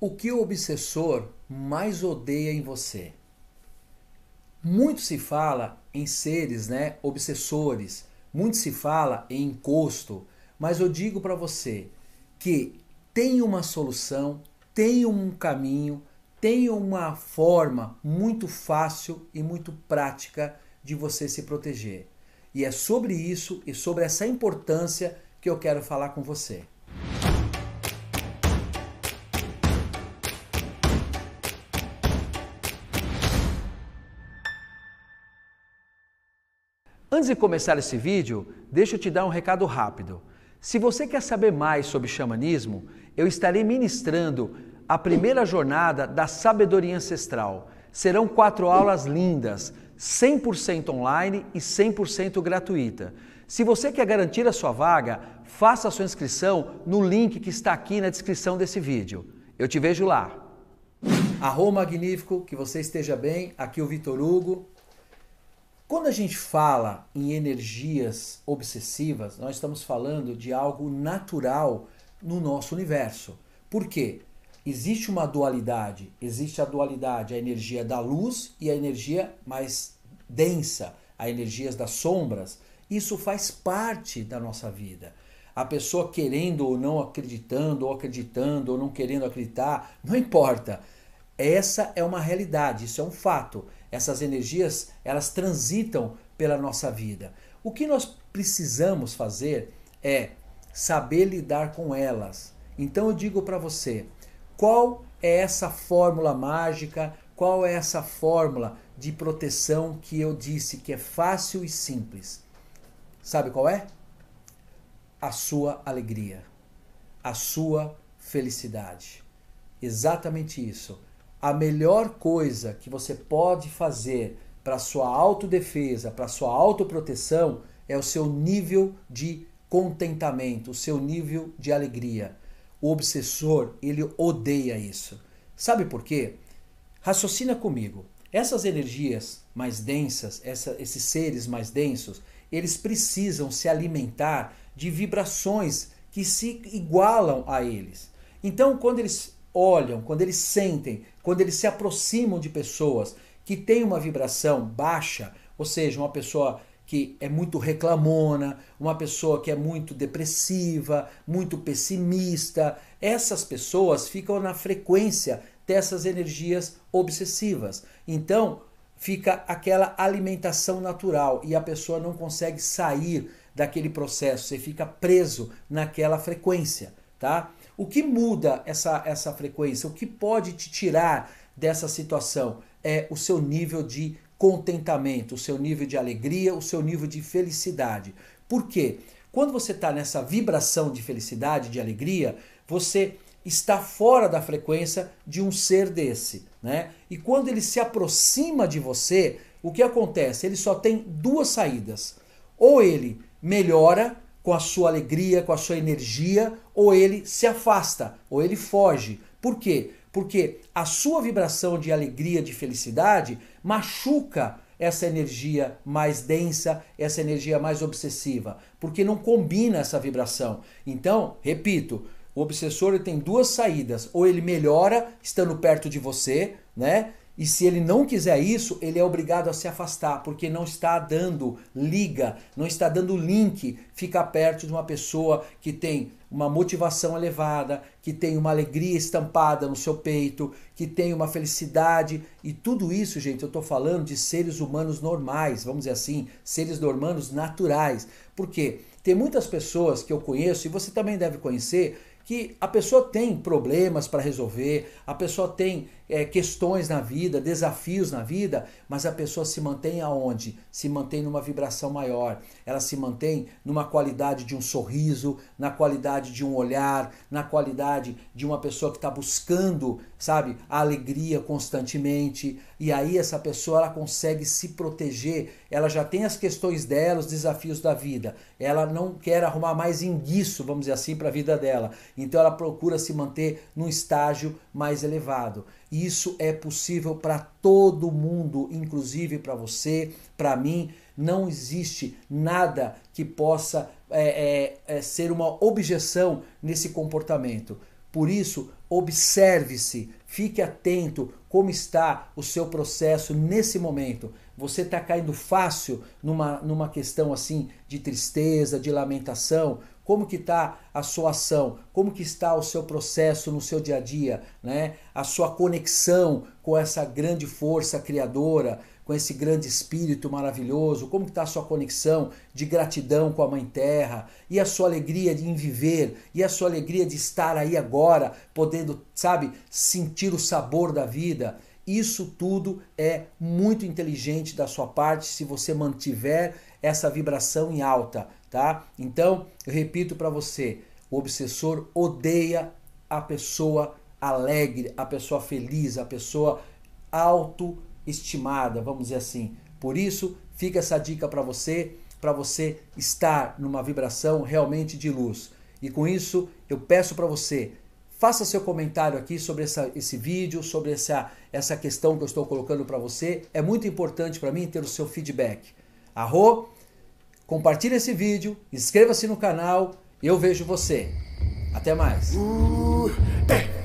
O que o obsessor mais odeia em você? Muito se fala em seres, né, obsessores. Muito se fala em encosto, mas eu digo para você que tem uma solução, tem um caminho, tem uma forma muito fácil e muito prática de você se proteger. E é sobre isso e sobre essa importância que eu quero falar com você. Antes de começar esse vídeo, deixa eu te dar um recado rápido. Se você quer saber mais sobre xamanismo, eu estarei ministrando a primeira jornada da sabedoria ancestral. Serão quatro aulas lindas, 100% online e 100% gratuita. Se você quer garantir a sua vaga, faça a sua inscrição no link que está aqui na descrição desse vídeo. Eu te vejo lá. Arro Magnífico, que você esteja bem. Aqui é o Vitor Hugo, quando a gente fala em energias obsessivas, nós estamos falando de algo natural no nosso universo. Por quê? Existe uma dualidade. Existe a dualidade, a energia da luz e a energia mais densa, a energias das sombras. Isso faz parte da nossa vida. A pessoa querendo ou não acreditando, ou acreditando ou não querendo acreditar, não importa. Essa é uma realidade, isso é um fato. Essas energias, elas transitam pela nossa vida. O que nós precisamos fazer é saber lidar com elas. Então eu digo para você, qual é essa fórmula mágica? Qual é essa fórmula de proteção que eu disse que é fácil e simples? Sabe qual é? A sua alegria, a sua felicidade. Exatamente isso a melhor coisa que você pode fazer para sua autodefesa, para sua autoproteção, é o seu nível de contentamento, o seu nível de alegria. O obsessor, ele odeia isso. Sabe por quê? Raciocina comigo. Essas energias mais densas, essa, esses seres mais densos, eles precisam se alimentar de vibrações que se igualam a eles. Então, quando eles olham, quando eles sentem, quando eles se aproximam de pessoas que têm uma vibração baixa, ou seja, uma pessoa que é muito reclamona, uma pessoa que é muito depressiva, muito pessimista, essas pessoas ficam na frequência dessas energias obsessivas. Então, fica aquela alimentação natural e a pessoa não consegue sair daquele processo, você fica preso naquela frequência, tá? O que muda essa, essa frequência? O que pode te tirar dessa situação? É o seu nível de contentamento, o seu nível de alegria, o seu nível de felicidade. Por quê? Quando você está nessa vibração de felicidade, de alegria, você está fora da frequência de um ser desse, né? E quando ele se aproxima de você, o que acontece? Ele só tem duas saídas. Ou ele melhora com a sua alegria, com a sua energia, ou ele se afasta, ou ele foge. Por quê? Porque a sua vibração de alegria, de felicidade, machuca essa energia mais densa, essa energia mais obsessiva, porque não combina essa vibração. Então, repito, o obsessor tem duas saídas: ou ele melhora estando perto de você, né? E se ele não quiser isso, ele é obrigado a se afastar, porque não está dando liga, não está dando link ficar perto de uma pessoa que tem uma motivação elevada, que tem uma alegria estampada no seu peito, que tem uma felicidade. E tudo isso, gente, eu estou falando de seres humanos normais, vamos dizer assim, seres humanos naturais. Por quê? Tem muitas pessoas que eu conheço, e você também deve conhecer, que a pessoa tem problemas para resolver, a pessoa tem é, questões na vida, desafios na vida, mas a pessoa se mantém aonde? Se mantém numa vibração maior, ela se mantém numa qualidade de um sorriso, na qualidade de um olhar, na qualidade de uma pessoa que está buscando, sabe, a alegria constantemente, e aí essa pessoa ela consegue se proteger ela já tem as questões dela, os desafios da vida. Ela não quer arrumar mais enguiço, vamos dizer assim, para a vida dela. Então ela procura se manter num estágio mais elevado. Isso é possível para todo mundo, inclusive para você, para mim. Não existe nada que possa é, é, é, ser uma objeção nesse comportamento. Por isso, observe-se, fique atento como está o seu processo nesse momento você está caindo fácil numa, numa questão assim de tristeza, de lamentação? Como que está a sua ação? Como que está o seu processo no seu dia a dia? Né? A sua conexão com essa grande força criadora, com esse grande espírito maravilhoso? Como está a sua conexão de gratidão com a Mãe Terra? E a sua alegria de viver? E a sua alegria de estar aí agora, podendo, sabe, sentir o sabor da vida? Isso tudo é muito inteligente da sua parte se você mantiver essa vibração em alta, tá? Então, eu repito para você, o obsessor odeia a pessoa alegre, a pessoa feliz, a pessoa autoestimada, vamos dizer assim. Por isso, fica essa dica para você, para você estar numa vibração realmente de luz. E com isso, eu peço para você Faça seu comentário aqui sobre essa, esse vídeo, sobre essa, essa questão que eu estou colocando para você. É muito importante para mim ter o seu feedback. Arro, compartilhe esse vídeo, inscreva-se no canal. Eu vejo você. Até mais. Uh, é.